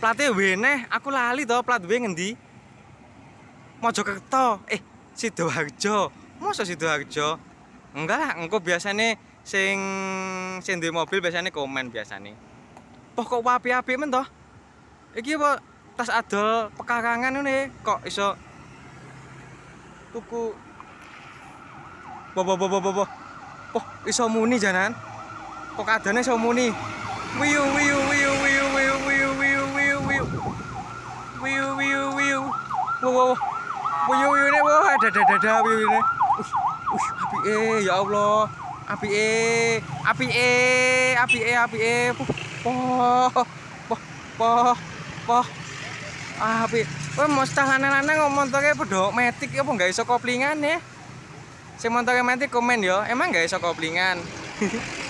plate weneh, aku lali to plat W ngendi Mojokerto eh Sidoarjo mosok Sidoarjo enggak lah engko biasane sing sing mobil biasane komen biasane pokok apik-apik men to iki apa tas adol pekarangan ngene kok iso tuku bo bo bo bo bo iso muni janan kok adane iso muni wiu wiu wiu wow wow wow wow ini wow ada ada ada ada wow ini ush e, ya allah api e api e api e api e poh poh poh poh ah, api wah mau setahan anak ngomong tuh kayak pedok metik ya pun nggak iso koplingan ya saya mau tahu komen ya emang nggak iso koplingan